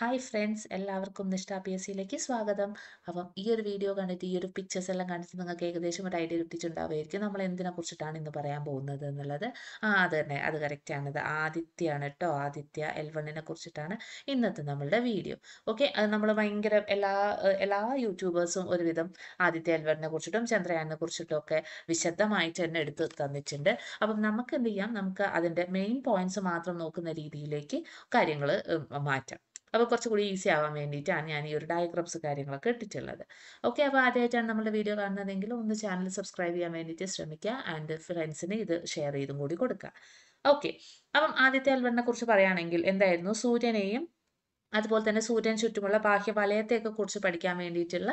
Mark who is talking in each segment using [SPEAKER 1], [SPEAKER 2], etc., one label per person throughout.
[SPEAKER 1] hi friends എല്ലാവർക്കും നിഷ്ഠ P S സിയിലേക്ക് സ്വാഗതം അപ്പം ഈ ഒരു വീഡിയോ കണ്ടിട്ട് ഈ ഒരു പിക്ചേഴ്സ് എല്ലാം കണ്ടിട്ട് നിങ്ങൾക്ക് ഏകദേശം ഒരു ഐഡിയ കിട്ടിയിട്ടുണ്ടാവുമായിരിക്കും നമ്മൾ എന്തിനെ കുറിച്ചിട്ടാണ് ഇന്ന് പറയാൻ പോകുന്നത് എന്നുള്ളത് ആ അത് തന്നെ അത് കറക്റ്റാണ് ഇത് ആദിത്യയാണ് കേട്ടോ ആദിത്യ എൽ വണ്ണിനെ കുറിച്ചിട്ടാണ് ഇന്നത്തെ നമ്മളുടെ വീഡിയോ ഓക്കെ അത് നമ്മൾ ഭയങ്കര എല്ലാ എല്ലാ യൂട്യൂബേഴ്സും ഒരുവിധം ആദിത്യ എൽ വണ്ണിനെ കുറിച്ചിട്ടും ചന്ദ്രയാനെ കുറിച്ചിട്ടും ഒക്കെ വിശദമായിട്ട് തന്നെ എടുത്ത് തന്നിട്ടുണ്ട് അപ്പം നമുക്ക് എന്ത് ചെയ്യാം നമുക്ക് അതിൻ്റെ മെയിൻ പോയിന്റ്സ് മാത്രം നോക്കുന്ന രീതിയിലേക്ക് കാര്യങ്ങൾ മാറ്റാം അപ്പോൾ കുറച്ചുകൂടി ഈസി ആവാൻ വേണ്ടിയിട്ടാണ് ഞാൻ ഈ ഒരു ഡയഗ്രാംസ് കാര്യങ്ങളൊക്കെ ഇട്ടിട്ടുള്ളത് ഓക്കെ അപ്പോൾ ആദ്യമായിട്ടാണ് നമ്മുടെ വീഡിയോ കാണുന്നതെങ്കിൽ ഒന്ന് ചാനൽ സബ്സ്ക്രൈബ് ചെയ്യാൻ വേണ്ടിയിട്ട് ശ്രമിക്കുക ആൻഡ് ഫ്രണ്ട്സിന് ഇത് ഷെയർ ചെയ്തും കൂടി കൊടുക്കുക ഓക്കെ അപ്പം ആദ്യത്തെ അൽവറിനെ കുറിച്ച് പറയുകയാണെങ്കിൽ എന്തായിരുന്നു സൂര്യനെയും അതുപോലെ തന്നെ സൂര്യൻ ചുറ്റുമുള്ള ബാഹ്യ വലയത്തെയൊക്കെ കുറിച്ച് പഠിക്കാൻ വേണ്ടിയിട്ടുള്ള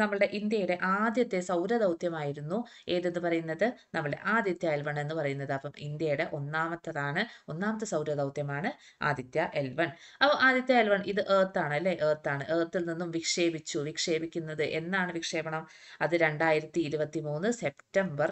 [SPEAKER 1] നമ്മുടെ ഇന്ത്യയുടെ ആദ്യത്തെ സൗരദൗത്യമായിരുന്നു ഏതെന്ന് പറയുന്നത് നമ്മുടെ ആദിത്യ എൽവൺ എന്ന് പറയുന്നത് അപ്പം ഇന്ത്യയുടെ ഒന്നാമത്തതാണ് ഒന്നാമത്തെ സൗരദൗത്യമാണ് ആദിത്യ എൽവൺ അപ്പോൾ ആദിത്യ എൽവൺ ഇത് ഏർത്താണ് അല്ലേ ഏർത്താണ് ഏർത്തിൽ നിന്നും വിക്ഷേപിച്ചു വിക്ഷേപിക്കുന്നത് എന്നാണ് വിക്ഷേപണം അത് രണ്ടായിരത്തി സെപ്റ്റംബർ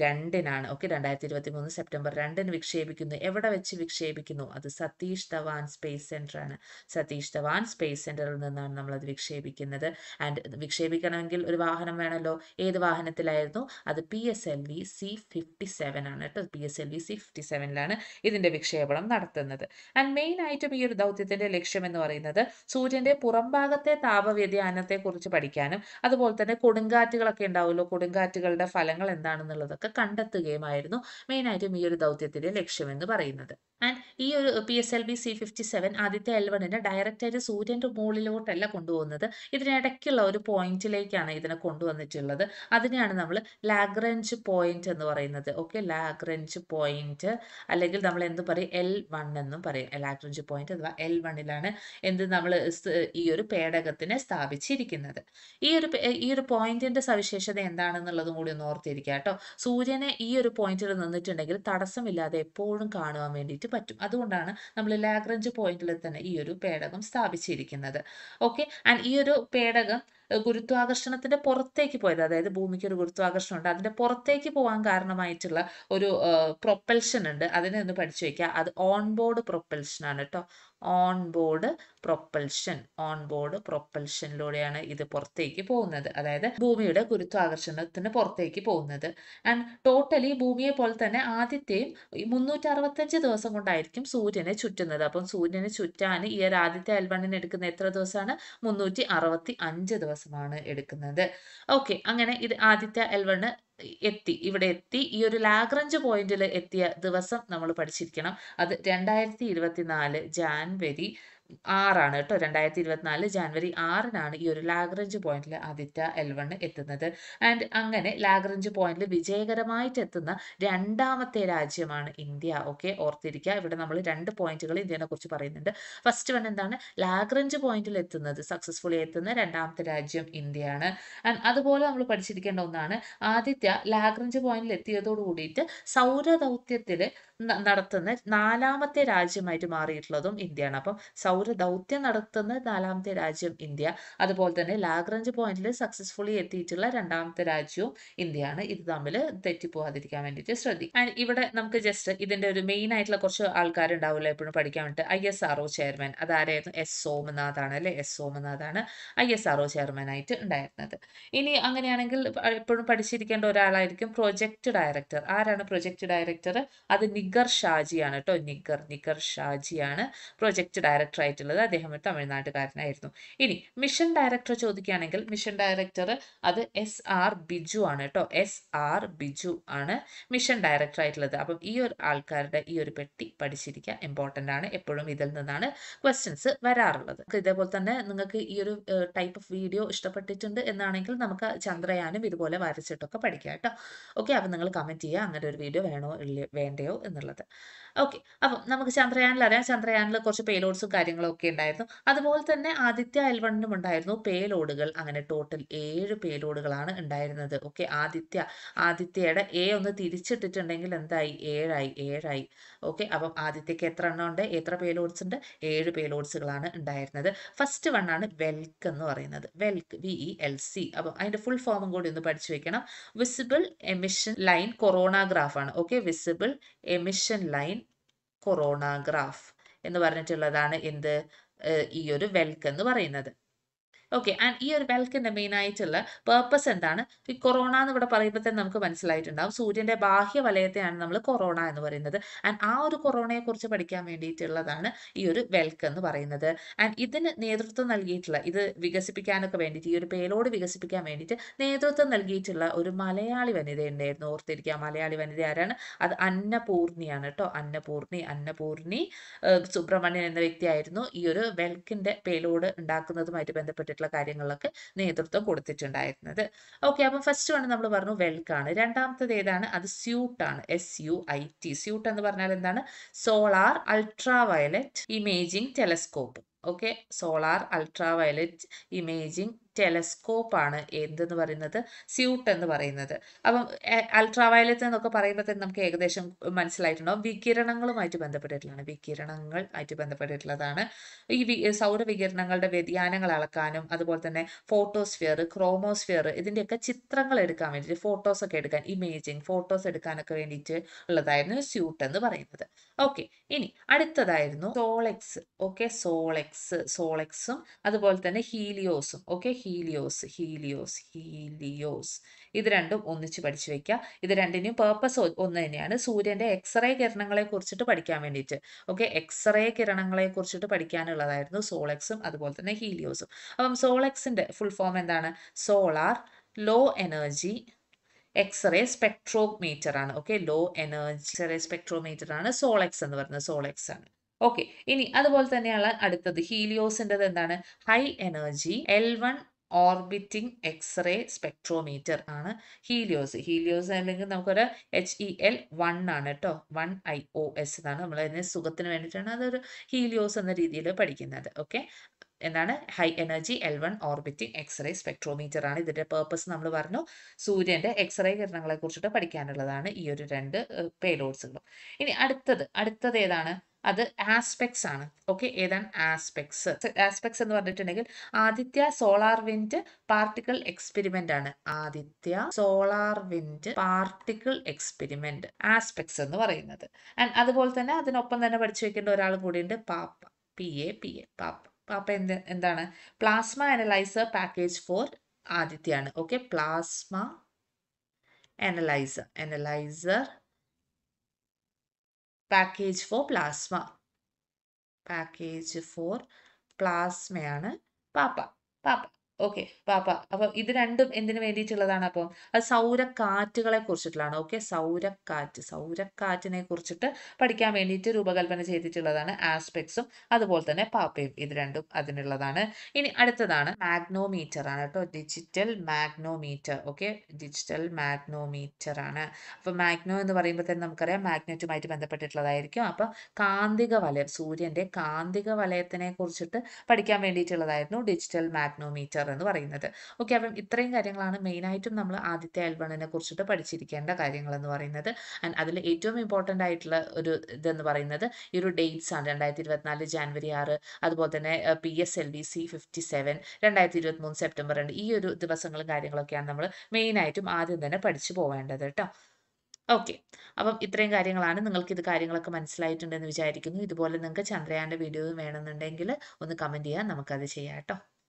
[SPEAKER 1] രണ്ടിനാണ് ഓക്കെ രണ്ടായിരത്തി ഇരുപത്തി മൂന്ന് സെപ്റ്റംബർ രണ്ടിന് വിക്ഷേപിക്കുന്നു എവിടെ വെച്ച് വിക്ഷേപിക്കുന്നു അത് സതീഷ് ധവാൻ സ്പേസ് സെന്റർ ആണ് സതീഷ് ധവാൻ സ്പേസ് സെന്ററിൽ നിന്നാണ് നമ്മൾ അത് വിക്ഷേപിക്കുന്നത് ആൻഡ് വിക്ഷേപിക്കണമെങ്കിൽ ഒരു വാഹനം വേണമല്ലോ ഏത് വാഹനത്തിലായിരുന്നു അത് P S L V C fifty seven ആണ് കേട്ടോ P S L V C fifty സെവനിലാണ് ഇതിന്റെ വിക്ഷേപണം നടത്തുന്നത് ആൻഡ് മെയിൻ ആയിട്ടും ഈ ഒരു ദൗത്യത്തിന്റെ ലക്ഷ്യം എന്ന് പറയുന്നത് സൂര്യന്റെ പുറംഭാഗത്തെ താപവ്യതിയാനത്തെ കുറിച്ച് പഠിക്കാനും അതുപോലെ തന്നെ കൊടുങ്കാറ്റുകളൊക്കെ ഉണ്ടാവുമല്ലോ കൊടുങ്കാറ്റുകളുടെ ഫലങ്ങൾ എന്താണെന്നുള്ളത് ഒക്കെ കണ്ടെത്തുകയുമായിരുന്നു മെയിനായിട്ടും ഈ ഒരു ദൗത്യത്തിന്റെ ലക്ഷ്യമെന്ന് പറയുന്നത് ആൻഡ് ഈ ഒരു P S L V C fifty seven ആദ്യത്തെ എൽവണിനെ ആയിട്ട് സൂര്യന്റെ മുകളിലോട്ടല്ല കൊണ്ടുപോകുന്നത് ഇതിനിടയ്ക്കുള്ള ഒരു പോയിന്റിലേക്കാണ് ഇതിനെ കൊണ്ടുവന്നിട്ടുള്ളത് അതിനെയാണ് നമ്മൾ ലാഗ്രഞ്ച് പോയിന്റ് എന്ന് പറയുന്നത് ഓക്കെ ലാഗ്രഞ്ച് പോയിന്റ് അല്ലെങ്കിൽ നമ്മൾ എന്ത് പറയും എൽ വൺ എന്നും പറയും ലാഗ്രഞ്ച് പോയിന്റ് അഥവാ എൽ വണ്ണിലാണ് എന്ത് നമ്മൾ ഈ ഒരു പേടകത്തിനെ സ്ഥാപിച്ചിരിക്കുന്നത് ഈ ഒരു ഈ ഒരു പോയിന്റിന്റെ സവിശേഷത എന്താണെന്നുള്ളതും കൂടി ഒന്ന് ഓർത്തിരിക്കാം കേട്ടോ സൂര്യനെ ഈ ഒരു പോയിന്റിൽ നിന്നിട്ടുണ്ടെങ്കിൽ തടസ്സമില്ലാതെ എപ്പോഴും കാണുവാൻ വേണ്ടിയിട്ട് പറ്റും അതുകൊണ്ടാണ് നമ്മൾ ലാഗ്രഞ്ച് പോയിന്റിൽ തന്നെ ഈ ഒരു പേടകം സ്ഥാപിച്ചിരിക്കുന്നത് ഓക്കെ ആൻഡ് ഈ ഒരു പേടകം ഗുരുത്വാകർഷണത്തിന്റെ പുറത്തേക്ക് പോയത് അതായത് ഭൂമിക്ക് ഒരു ഗുരുത്വാകർഷണം ഉണ്ട് അതിന്റെ പുറത്തേക്ക് പോകാൻ കാരണമായിട്ടുള്ള ഒരു പ്രൊപ്പൽഷൻ ഉണ്ട് അതിനെ ഒന്ന് പഠിച്ചു വെക്കുക അത് ഓൺ ബോർഡ് പ്രൊപ്പൽഷൻ ആണ് കേട്ടോ on board propulsion on board പ്രൊപ്പൽഷനിലൂടെയാണ് ഇത് പുറത്തേക്ക് പോകുന്നത് അതായത് ഭൂമിയുടെ ഗുരുത്വാകർഷണത്തിന് പുറത്തേക്ക് പോകുന്നത് ആൻഡ് ടോട്ടലി ഭൂമിയെ പോലെ തന്നെ ആദ്യത്തെയും മുന്നൂറ്റി അറുപത്തഞ്ച് ദിവസം കൊണ്ടായിരിക്കും സൂര്യനെ ചുറ്റുന്നത് അപ്പം സൂര്യനെ ചുറ്റാൻ ഈ ഒരു ആദ്യത്തെ അൽവണ്ണിന് എടുക്കുന്ന എത്ര ദിവസമാണ് മുന്നൂറ്റി അറുപത്തി അഞ്ച് ദിവസം ദിവസമാണ് എടുക്കുന്നത് ഓക്കെ അങ്ങനെ ഇത് ആദ്യത്തെ എൽവണ് എത്തി ഇവിടെ എത്തി ഈ ഒരു ലാഗ്രഞ്ച് പോയിന്റിൽ എത്തിയ ദിവസം നമ്മൾ പഠിച്ചിരിക്കണം അത് രണ്ടായിരത്തി ഇരുപത്തിനാല് ജാൻവരി ആറാണ് കേട്ടോ രണ്ടായിരത്തി ഇരുപത്തിനാല് ജാനുവരി ആറിനാണ് ഈ ഒരു ലാഗ്രഞ്ച് പോയിന്റിൽ ആദിത്യ എൽ വൺ എത്തുന്നത് ആൻഡ് അങ്ങനെ ലാഗ്രഞ്ച് പോയിന്റിൽ വിജയകരമായിട്ട് എത്തുന്ന രണ്ടാമത്തെ രാജ്യമാണ് ഇന്ത്യ ഓക്കെ ഓർത്തിരിക്കുക ഇവിടെ നമ്മൾ രണ്ട് പോയിന്റുകൾ ഇന്ത്യനെ കുറിച്ച് പറയുന്നുണ്ട് ഫസ്റ്റ് വൺ എന്താണ് ലാഗ്രഞ്ച് പോയിന്റിൽ എത്തുന്നത് സക്സസ്ഫുള്ളി എത്തുന്ന രണ്ടാമത്തെ രാജ്യം ഇന്ത്യയാണ് ആൻഡ് അതുപോലെ നമ്മൾ പഠിച്ചിരിക്കേണ്ട ഒന്നാണ് ആദിത്യ ലാഗ്രഞ്ച് പോയിന്റിൽ എത്തിയതോട് കൂടിയിട്ട് സൗര നടത്തുന്ന നാലാമത്തെ രാജ്യമായിട്ട് മാറിയിട്ടുള്ളതും ഇന്ത്യയാണ് അപ്പം സൗര ദൗത്യം നടത്തുന്ന നാലാമത്തെ രാജ്യം ഇന്ത്യ അതുപോലെ തന്നെ ലാഗ്രഞ്ച് പോയിന്റിൽ സക്സസ്ഫുള്ളി എത്തിയിട്ടുള്ള രണ്ടാമത്തെ രാജ്യവും ഇന്ത്യയാണ് ഇത് തമ്മിൽ തെറ്റിപ്പോവാതിരിക്കാൻ വേണ്ടിയിട്ട് ശ്രദ്ധിക്കും ആൻഡ് ഇവിടെ നമുക്ക് ജസ്റ്റ് ഇതിന്റെ ഒരു മെയിൻ ആയിട്ടുള്ള കുറച്ച് ആൾക്കാരുണ്ടാവില്ല എപ്പോഴും പഠിക്കാൻ വേണ്ടിയിട്ട് I S R O chairman അതാരായിരുന്നു എസ് സോമനാഥാണ് അല്ലെ എസ് സോമനാഥാണ് ഐ എസ് ആർ ഒ ആയിട്ട് ഉണ്ടായിരുന്നത് ഇനി അങ്ങനെയാണെങ്കിൽ എപ്പോഴും പഠിച്ചിരിക്കേണ്ട ഒരാളായിരിക്കും പ്രൊജക്ട് ഡയറക്ടർ ആരാണ് പ്രൊജക്ട് ഡയറക്ടർ അത് നിഗർ ഷാജിയാണ് കേട്ടോ നിഗർ നിഗർ ഷാജിയാണ് പ്രൊജക്ട് ഡയറക്ടർ ആയിട്ടുള്ളത് അദ്ദേഹം ഒരു തമിഴ്നാട്ടുകാരനായിരുന്നു ഇനി മിഷൻ ഡയറക്ടർ ചോദിക്കുകയാണെങ്കിൽ മിഷൻ ഡയറക്ടർ അത് എസ് ആർ ബിജു ആണ് കേട്ടോ എസ് ആർ ബിജു ആണ് മിഷൻ ഡയറക്ടർ ആയിട്ടുള്ളത് അപ്പം ഈ ഒരു ആൾക്കാരുടെ ഈ ഒരു പെട്ടി പഠിച്ചിരിക്കുക ഇമ്പോർട്ടൻ്റ് ആണ് എപ്പോഴും ഇതിൽ നിന്നാണ് ക്വസ്റ്റ്യൻസ് വരാറുള്ളത് ഇതേപോലെ തന്നെ നിങ്ങൾക്ക് ഈ ഒരു ടൈപ്പ് ഓഫ് വീഡിയോ ഇഷ്ടപ്പെട്ടിട്ടുണ്ട് എന്നാണെങ്കിൽ നമുക്ക് ചന്ദ്രയാനും ഇതുപോലെ വരച്ചിട്ടൊക്കെ പഠിക്കാം കേട്ടോ ഓക്കെ അപ്പം നിങ്ങൾ കമൻറ്റ് ചെയ്യുക അങ്ങനെ ഒരു വീഡിയോ വേണോ വേണ്ടയോ എന്നുള്ളത് ഓക്കെ അപ്പം നമുക്ക് ചന്ദ്രയാനിൽ അറിയാം ചന്ദ്രയാനിൽ കുറച്ച് പേലോഡ്സും കാര്യങ്ങളും കാര്യങ്ങളൊക്കെ ഉണ്ടായിരുന്നു അതുപോലെ തന്നെ ആദിത്യ അയൽവണ്ണനും ഉണ്ടായിരുന്നു പേലോഡുകൾ അങ്ങനെ ടോട്ടൽ ഏഴ് പേലോഡുകളാണ് ഉണ്ടായിരുന്നത് ഓക്കെ ആദിത്യ ആദിത്യയുടെ എ ഒന്ന് തിരിച്ചിട്ടിട്ടുണ്ടെങ്കിൽ എന്തായി ഏഴായി ഏഴായി ഓക്കെ അപ്പം ആദിത്യക്ക് എത്ര എണ്ണം ഉണ്ട് എത്ര പേലോഡ്സ് ഉണ്ട് ഏഴ് പേലോഡ്സുകളാണ് ഉണ്ടായിരുന്നത് ഫസ്റ്റ് വൺ ആണ് വെൽക്ക് എന്ന് പറയുന്നത് VELC V E L C അപ്പം അതിന്റെ ഫുൾ ഫോമും കൂടി ഒന്ന് പഠിച്ചു വെക്കണം വിസിബിൾ എമിഷൻ ലൈൻ കൊറോണാഗ്രാഫ് ആണ് okay visible emission line coronagraph എന്ന് പറഞ്ഞിട്ടുള്ളതാണ് എന്ത് ഈ ഒരു വെൽക്ക് എന്ന് പറയുന്നത് ഓക്കെ ആൻഡ് ഈ ഒരു വെൽക്കിന്റെ മെയിൻ ആയിട്ടുള്ള പേർപ്പസ് എന്താണ് ഈ കൊറോണ എന്ന് ഇവിടെ പറയുമ്പോഴത്തേ നമുക്ക് മനസ്സിലായിട്ടുണ്ടാവും സൂര്യന്റെ ബാഹ്യ വലയത്തെയാണ് നമ്മൾ കൊറോണ എന്ന് പറയുന്നത് ആൻഡ് ആ ഒരു കൊറോണയെ കുറിച്ച് പഠിക്കാൻ വേണ്ടിയിട്ടുള്ളതാണ് ഈ ഒരു വെൽക്ക് എന്ന് പറയുന്നത് ആൻഡ് ഇതിന് നേതൃത്വം നൽകിയിട്ടുള്ള ഇത് വികസിപ്പിക്കാനൊക്കെ വേണ്ടിയിട്ട് ഈ ഒരു പേലോട് വികസിപ്പിക്കാൻ വേണ്ടിയിട്ട് നേതൃത്വം നൽകിയിട്ടുള്ള ഒരു മലയാളി വനിത ഉണ്ടായിരുന്നു ഓർത്തിരിക്കുക മലയാളി വനിത ആരാണ് അത് അന്നപൂർണിയാണ് കേട്ടോ അന്നപൂർണി അന്നപൂർണി സുബ്രഹ്മണ്യൻ എന്ന വ്യക്തിയായിരുന്നു ഈ ഒരു വെൽക്കിന്റെ പേലോട് ഉണ്ടാക്കുന്നതുമായിട്ട് ബന്ധപ്പെട്ടിട്ടുള്ള ആയിട്ടുള്ള കാര്യങ്ങളിലൊക്കെ നേതൃത്വം കൊടുത്തിട്ടുണ്ടായിരുന്നത് ഓക്കെ അപ്പം ഫസ്റ്റ് വൺ നമ്മൾ പറഞ്ഞു വെൽക്കാണ് രണ്ടാമത്തത് ഏതാണ് അത് സ്യൂട്ടാണ് S U I T suit എന്ന് പറഞ്ഞാൽ എന്താണ് solar ultraviolet imaging telescope okay solar ultraviolet imaging ടെലസ്കോപ്പാണ് എന്തെന്ന് പറയുന്നത് സ്യൂട്ട് എന്ന് പറയുന്നത് അപ്പം അൾട്രാവയലറ്റ് എന്നൊക്കെ പറയുമ്പോൾ തന്നെ നമുക്ക് ഏകദേശം മനസ്സിലായിട്ടുണ്ടാവും വികിരണങ്ങളുമായിട്ട് ബന്ധപ്പെട്ടിട്ടുള്ളതാണ് വികിരണങ്ങൾ ആയിട്ട് ബന്ധപ്പെട്ടിട്ടുള്ളതാണ് ഈ സൗരവികിരണങ്ങളുടെ വ്യതിയാനങ്ങൾ അളക്കാനും അതുപോലെ തന്നെ ഫോട്ടോസ്ഫിയർ ക്രോമോസ്ഫിയർ ഇതിൻ്റെയൊക്കെ ചിത്രങ്ങൾ എടുക്കാൻ വേണ്ടിയിട്ട് ഫോട്ടോസ് ഒക്കെ എടുക്കാൻ ഇമേജിങ് ഫോട്ടോസ് എടുക്കാനൊക്കെ വേണ്ടിയിട്ട് ഉള്ളതായിരുന്നു സ്യൂട്ട് എന്ന് പറയുന്നത് ഓക്കെ ഇനി അടുത്തതായിരുന്നു സോളെക്സ് ഓക്കെ സോളെക്സ് സോളെക്സും അതുപോലെ തന്നെ ഹീലിയോസും ഓക്കെ ഹീലിയോസ് ഹീലിയോസ് ഹീലിയോസ് ഇത് രണ്ടും ഒന്നിച്ച് പഠിച്ചു വെക്കുക ഇത് രണ്ടിനും പേർപ്പസ് ഒന്ന് തന്നെയാണ് സൂര്യന്റെ എക്സ്റേ കിരണങ്ങളെ കുറിച്ചിട്ട് പഠിക്കാൻ വേണ്ടിയിട്ട് ഓക്കെ എക്സ്റേ കിരണങ്ങളെ കുറിച്ചിട്ട് പഠിക്കാനുള്ളതായിരുന്നു സോളെക്സും അതുപോലെ തന്നെ ഹീലിയോസും അപ്പം സോളെക്സിന്റെ ഫുൾ ഫോം എന്താണ് solar low energy X-ray spectrometer ആണ് okay low energy X-ray spectrometer ആണ് സോളെക്സ് എന്ന് പറയുന്നത് സോളെക്സ് ആണ് ഓക്കെ ഇനി അതുപോലെ തന്നെയാണ് അടുത്തത് ഹീലിയോസിൻ്റെത് എന്താണ് high energy L one orbiting X-ray spectrometer ആണ് ഹീലിയോസ് ഹീലിയോസ് അല്ലെങ്കിൽ നമുക്കൊരു എച്ച് ഇ എൽ വൺ ആണ് കേട്ടോ വൺ ഐ ഒ എസ് എന്നാണ് നമ്മൾ അതിന് സുഖത്തിന് വേണ്ടിയിട്ടാണ് അതൊരു ഹീലിയോസ് എന്ന രീതിയിൽ പഠിക്കുന്നത് ഓക്കെ എന്താണ് high energy L one orbiting X-ray spectrometer ആണ് ഇതിന്റെ പേർപ്പസ് നമ്മൾ പറഞ്ഞു സൂര്യന്റെ എക്സ്റേ കിരണങ്ങളെ കുറിച്ചിട്ട് പഠിക്കാനുള്ളതാണ് ഈ ഒരു രണ്ട് പേലോഡ്സുകളും ഇനി അടുത്തത് അടുത്തത് ഏതാണ് അത് ആസ്പെക്ട്സ് ആണ് ഓക്കെ ഏതാണ് ആസ്പെക്ട്സ് ആസ്പെക്സ് എന്ന് പറഞ്ഞിട്ടുണ്ടെങ്കിൽ Aditya solar wind particle experiment ആണ് Aditya solar wind particle experiment ASPEX എന്ന് പറയുന്നത് ആൻഡ് അതുപോലെ തന്നെ അതിനൊപ്പം തന്നെ പഠിച്ചു വെക്കേണ്ട ഒരാൾ കൂടിയുണ്ട് പാപ്പ പി എ പി എ പാപ്പ പാപ്പ എന്ത് എന്താണ് plasma analyser package for Aditya ആണ് okay plasma analyser analyser package for plasma package for പ്ലാസ്മയാണ് പാപ്പ പാപ്പ ഓക്കെ പാപ്പ അപ്പൊ ഇത് രണ്ടും എന്തിനു വേണ്ടിയിട്ടുള്ളതാണ് അപ്പൊ അത് സൗരക്കാറ്റുകളെ കുറിച്ചിട്ടുള്ളതാണ് ഓക്കെ സൗരക്കാറ്റ് സൗരക്കാറ്റിനെ കുറിച്ചിട്ട് പഠിക്കാൻ വേണ്ടിയിട്ട് രൂപകൽപ്പന ചെയ്തിട്ടുള്ളതാണ് ആസ്പെക്ട്സും അതുപോലെ തന്നെ പാപ്പയും ഇത് രണ്ടും അതിനുള്ളതാണ് ഇനി അടുത്തതാണ് മാഗ്നോമീറ്റർ ആണ് കേട്ടോ digital magnometer okay digital magnometer ആണ് അപ്പൊ മാഗ്നോ എന്ന് പറയുമ്പോൾ തന്നെ നമുക്കറിയാം മാഗ്നറ്റുമായിട്ട് ബന്ധപ്പെട്ടിട്ടുള്ളതായിരിക്കും അപ്പൊ കാന്തിക വലയം സൂര്യന്റെ കാന്തിക വലയത്തിനെ കുറിച്ചിട്ട് പഠിക്കാൻ വേണ്ടിയിട്ടുള്ളതായിരുന്നു ഡിജിറ്റൽ മാഗ്നോമീറ്റർ എന്ന് പറയുന്നത് ഓക്കെ അപ്പം ഇത്രയും കാര്യങ്ങളാണ് മെയിനായിട്ടും നമ്മൾ ആദ്യത്തെ അയൽവണ്ണനെ കുറിച്ചിട്ട് പഠിച്ചിരിക്കേണ്ട കാര്യങ്ങൾ എന്ന് പറയുന്നത് ആൻഡ് അതിൽ ഏറ്റവും ഇമ്പോർട്ടൻ്റ് ആയിട്ടുള്ള ഒരു ഇതെന്ന് പറയുന്നത് ഈ ഒരു ഡേറ്റ്സ് ആണ് രണ്ടായിരത്തി ഇരുപത്തിനാല് ജാനുവരി ആറ് അതുപോലെ തന്നെ P S L V C fifty seven രണ്ടായിരത്തി ഇരുപത്തി മൂന്ന് സെപ്റ്റംബർ രണ്ട് ഈ ഒരു ദിവസങ്ങളും കാര്യങ്ങളൊക്കെയാണ് നമ്മൾ മെയിനായിട്ടും ആദ്യം തന്നെ പഠിച്ചു പോവേണ്ടത് കേട്ടോ ഓക്കെ അപ്പം ഇത്രയും കാര്യങ്ങളാണ് നിങ്ങൾക്ക് ഇത് കാര്യങ്ങളൊക്കെ മനസ്സിലായിട്ടുണ്ടെന്ന് വിചാരിക്കുന്നു ഇതുപോലെ നിങ്ങൾക്ക് ചന്ദ്രയാൻ്റെ വീഡിയോ വേണമെന്നുണ്ടെങ്കിൽ ഒന്ന് കമൻറ്റ് ചെയ്യുക നമുക്കത് ചെയ്യാം കേട്ടോ